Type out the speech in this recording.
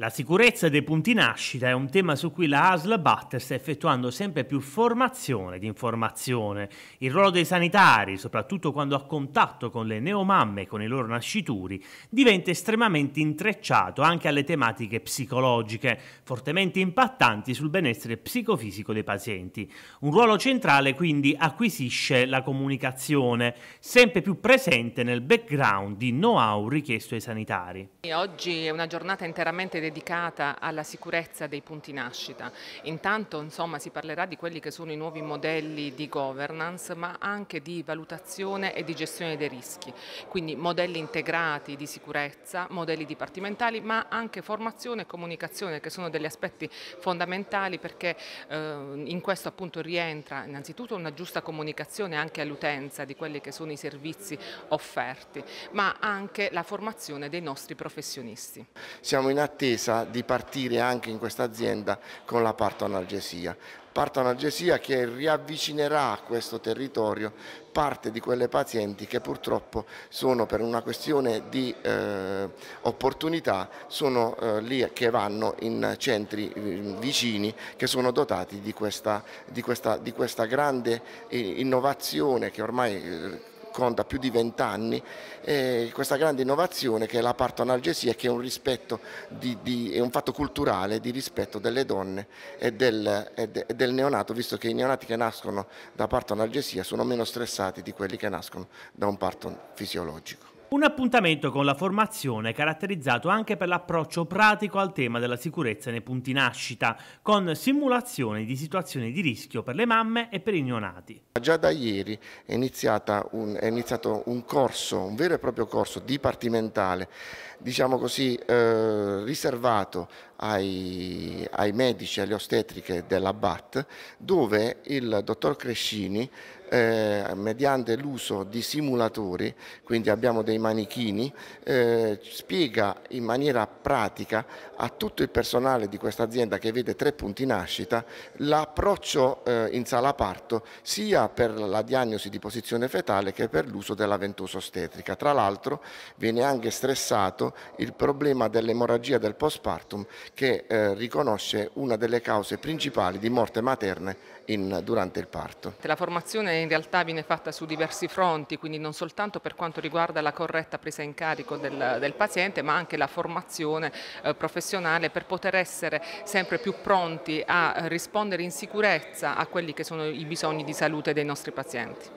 La sicurezza dei punti nascita è un tema su cui la ASL Batter sta effettuando sempre più formazione ed informazione. Il ruolo dei sanitari, soprattutto quando a contatto con le neomamme e con i loro nascituri, diventa estremamente intrecciato anche alle tematiche psicologiche, fortemente impattanti sul benessere psicofisico dei pazienti. Un ruolo centrale quindi acquisisce la comunicazione, sempre più presente nel background di know-how richiesto ai sanitari. Oggi è una giornata interamente dedicata dedicata alla sicurezza dei punti nascita. Intanto insomma, si parlerà di quelli che sono i nuovi modelli di governance ma anche di valutazione e di gestione dei rischi, quindi modelli integrati di sicurezza, modelli dipartimentali ma anche formazione e comunicazione che sono degli aspetti fondamentali perché eh, in questo appunto rientra innanzitutto una giusta comunicazione anche all'utenza di quelli che sono i servizi offerti ma anche la formazione dei nostri professionisti. Siamo in attesa attesa di partire anche in questa azienda con la partoanalgesia. Partoanalgesia che riavvicinerà a questo territorio parte di quelle pazienti che purtroppo sono per una questione di eh, opportunità sono eh, lì che vanno in centri mm, vicini che sono dotati di questa, di questa, di questa grande eh, innovazione che ormai eh, conta più di vent'anni eh, questa grande innovazione che è la partonalgesia che è un, rispetto di, di, è un fatto culturale di rispetto delle donne e del, e de, e del neonato visto che i neonati che nascono da partonalgesia sono meno stressati di quelli che nascono da un parto fisiologico. Un appuntamento con la formazione caratterizzato anche per l'approccio pratico al tema della sicurezza nei punti nascita, con simulazioni di situazioni di rischio per le mamme e per i neonati. Già da ieri è, un, è iniziato un corso, un vero e proprio corso dipartimentale, diciamo così, eh, riservato ai, ai medici e alle ostetriche della BAT, dove il dottor Crescini, eh, mediante l'uso di simulatori, quindi abbiamo dei manichini, eh, spiega in maniera pratica a tutto il personale di questa azienda che vede tre punti nascita l'approccio eh, in sala parto sia per la diagnosi di posizione fetale che per l'uso della ventosa ostetrica. Tra l'altro viene anche stressato il problema dell'emorragia del postpartum che eh, riconosce una delle cause principali di morte materne in, durante il parto. La formazione in realtà viene fatta su diversi fronti, quindi non soltanto per quanto riguarda la corretta presa in carico del, del paziente, ma anche la formazione eh, professionale per poter essere sempre più pronti a eh, rispondere in sicurezza a quelli che sono i bisogni di salute dei nostri pazienti.